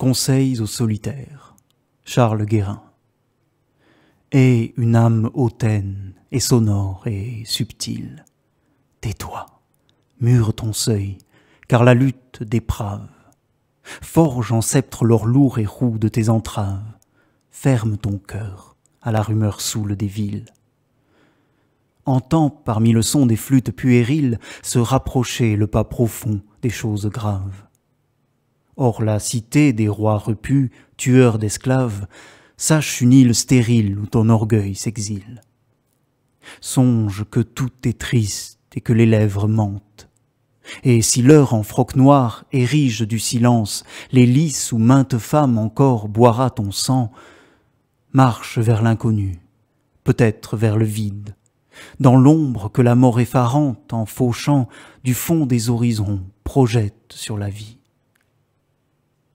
Conseils aux solitaires, Charles Guérin. Et une âme hautaine et sonore et subtile. Tais-toi, mure ton seuil, car la lutte déprave. Forge en sceptre l'or lourd et roux de tes entraves. Ferme ton cœur à la rumeur saoule des villes. Entends parmi le son des flûtes puériles se rapprocher le pas profond des choses graves. Or la cité des rois repus, tueurs d'esclaves, sache une île stérile où ton orgueil s'exile. Songe que tout est triste et que les lèvres mentent. Et si l'heure en froc noir érige du silence les où mainte femme encore boira ton sang, marche vers l'inconnu, peut-être vers le vide, dans l'ombre que la mort effarante en fauchant du fond des horizons projette sur la vie.